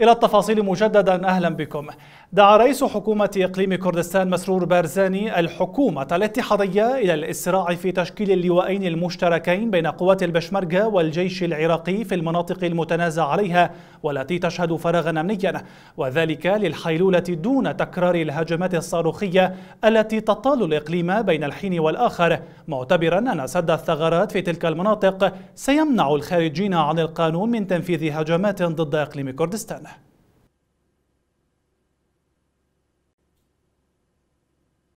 إلى التفاصيل مجددا أهلا بكم دعا رئيس حكومة إقليم كردستان مسرور بارزاني الحكومة الاتحادية إلى الإسراع في تشكيل اللواءين المشتركين بين قوات البشمركة والجيش العراقي في المناطق المتنازع عليها والتي تشهد فراغا أمنيا وذلك للحيلولة دون تكرار الهجمات الصاروخية التي تطال الإقليم بين الحين والآخر معتبرا أن سد الثغرات في تلك المناطق سيمنع الخارجين عن القانون من تنفيذ هجمات ضد إقليم كردستان